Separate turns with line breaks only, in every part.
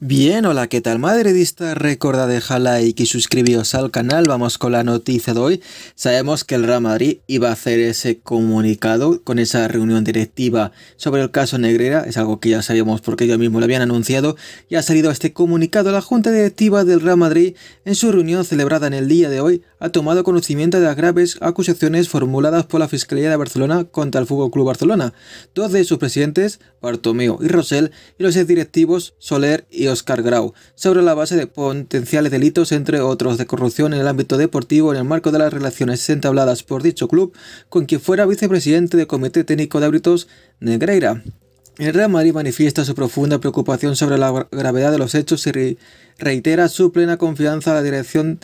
Bien, hola, ¿qué tal madridista? Recuerda dejar like y suscribiros al canal, vamos con la noticia de hoy. Sabemos que el Real Madrid iba a hacer ese comunicado con esa reunión directiva sobre el caso Negrera, es algo que ya sabíamos porque ellos mismos lo habían anunciado, y ha salido este comunicado. La Junta Directiva del Real Madrid, en su reunión celebrada en el día de hoy, ha tomado conocimiento de las graves acusaciones formuladas por la Fiscalía de Barcelona contra el Fútbol Club Barcelona. Dos de sus presidentes, Bartomeo y Rosell, y los directivos Soler y Oscar Grau, sobre la base de potenciales delitos, entre otros, de corrupción en el ámbito deportivo en el marco de las relaciones entabladas por dicho club con quien fuera vicepresidente del Comité Técnico de Árbitros, Negreira. El Real Madrid manifiesta su profunda preocupación sobre la gravedad de los hechos y reitera su plena confianza a la dirección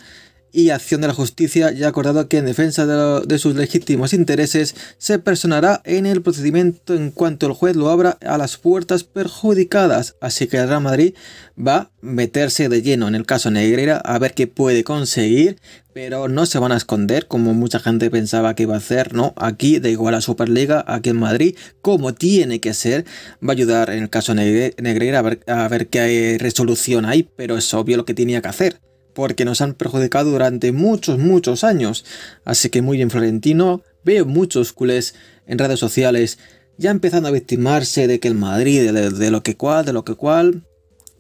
y Acción de la Justicia ya ha acordado que en defensa de, sus legítimos intereses se personará en el procedimiento en cuanto el juez lo abra a las puertas perjudicadas, así que el Real Madrid va a meterse de lleno en el caso Negreira a ver qué puede conseguir, pero no se van a esconder como mucha gente pensaba que iba a hacer, no, aquí de igual a Superliga, aquí en Madrid, como tiene que ser, va a ayudar en el caso Negreira a ver, a ver qué resolución hay, pero es obvio lo que tenía que hacer porque nos han perjudicado durante muchos, muchos años. Así que muy bien Florentino, veo muchos culés en redes sociales ya empezando a victimarse de que el Madrid, de, lo que cual, de lo que cual,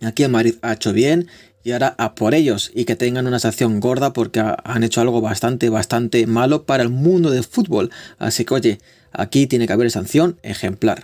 aquí el Madrid ha hecho bien y ahora a por ellos y que tengan una sanción gorda porque han hecho algo bastante, bastante malo para el mundo del fútbol. Así que oye, aquí tiene que haber sanción ejemplar.